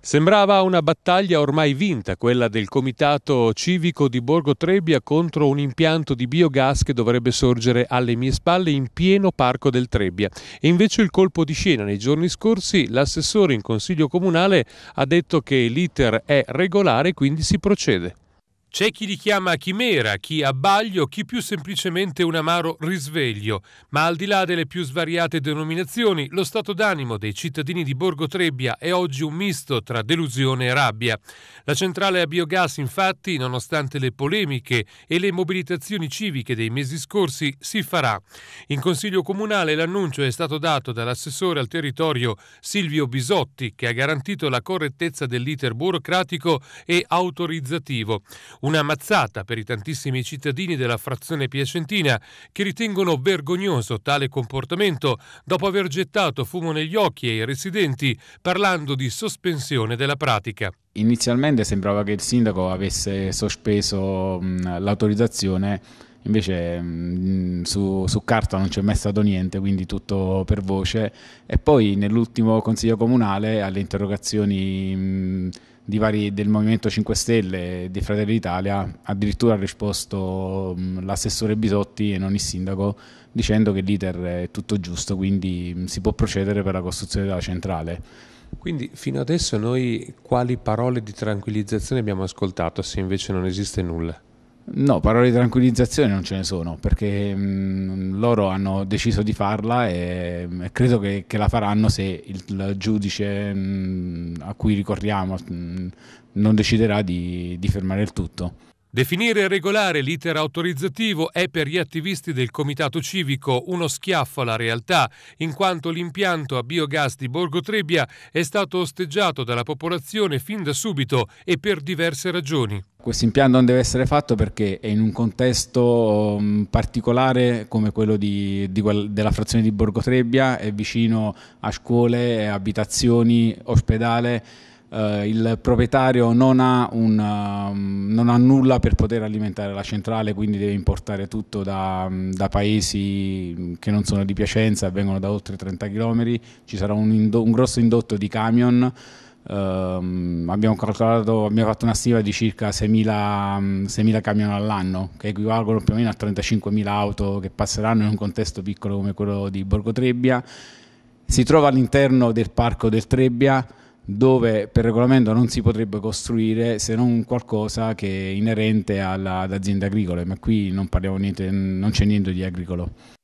Sembrava una battaglia ormai vinta, quella del Comitato Civico di Borgo Trebbia contro un impianto di biogas che dovrebbe sorgere alle mie spalle in pieno parco del Trebbia. E invece il colpo di scena nei giorni scorsi, l'assessore in Consiglio Comunale ha detto che l'iter è regolare e quindi si procede. C'è chi li chiama chimera, chi abbaglio, chi più semplicemente un amaro risveglio, ma al di là delle più svariate denominazioni, lo stato d'animo dei cittadini di Borgo Trebbia è oggi un misto tra delusione e rabbia. La centrale a biogas, infatti, nonostante le polemiche e le mobilitazioni civiche dei mesi scorsi, si farà. In Consiglio Comunale l'annuncio è stato dato dall'assessore al territorio Silvio Bisotti, che ha garantito la correttezza dell'iter burocratico e autorizzativo. Una mazzata per i tantissimi cittadini della frazione piacentina che ritengono vergognoso tale comportamento dopo aver gettato fumo negli occhi ai residenti parlando di sospensione della pratica. Inizialmente sembrava che il sindaco avesse sospeso l'autorizzazione invece mh, mm, su, su, carta non c'è mai stato niente, quindi tutto per voce. E poi nell'ultimo consiglio comunale alle interrogazioni mh, mm, vari, del Movimento 5 Stelle e di Fratelli d'Italia addirittura ha risposto mh, mm, l'assessore Bisotti e non il sindaco dicendo che l'iter è tutto giusto, quindi si può procedere per la costruzione della centrale. Quindi fino adesso noi quali parole di tranquillizzazione abbiamo ascoltato se invece non esiste nulla? No, parole di tranquillizzazione non ce ne sono perché mh, mm, loro hanno deciso di farla e mh, mm, credo che, che, la faranno se il, il giudice mh, mm, a cui ricorriamo non deciderà di, di fermare il tutto. Definire regolare l'iter autorizzativo è per gli attivisti del Comitato Civico uno schiaffo alla realtà, in quanto l'impianto a biogas di Borgo Trebbia è stato osteggiato dalla popolazione fin da subito e per diverse ragioni. Questo impianto non deve essere fatto perché è in un contesto mm, particolare come quello di, di, della frazione di Borgo Trebbia, è vicino a scuole, abitazioni, ospedale Uh, il proprietario non ha, un, um, non ha, nulla per poter alimentare la centrale, quindi deve importare tutto da, mm, da paesi mm, che non sono di Piacenza, vengono da oltre 30 km, ci sarà un, indo, un grosso indotto di camion. Um, abbiamo, abbiamo fatto una stima di circa 6.000, 6.000 mm, camion all'anno, che equivalgono più o meno a 35.000 auto che passeranno in un contesto piccolo come quello di Borgo Trebbia. Si trova all'interno del parco del Trebbia, dove per regolamento non si potrebbe costruire se non qualcosa che è inerente alla, ad aziende agricole, ma qui non, niente, non c'è niente di agricolo.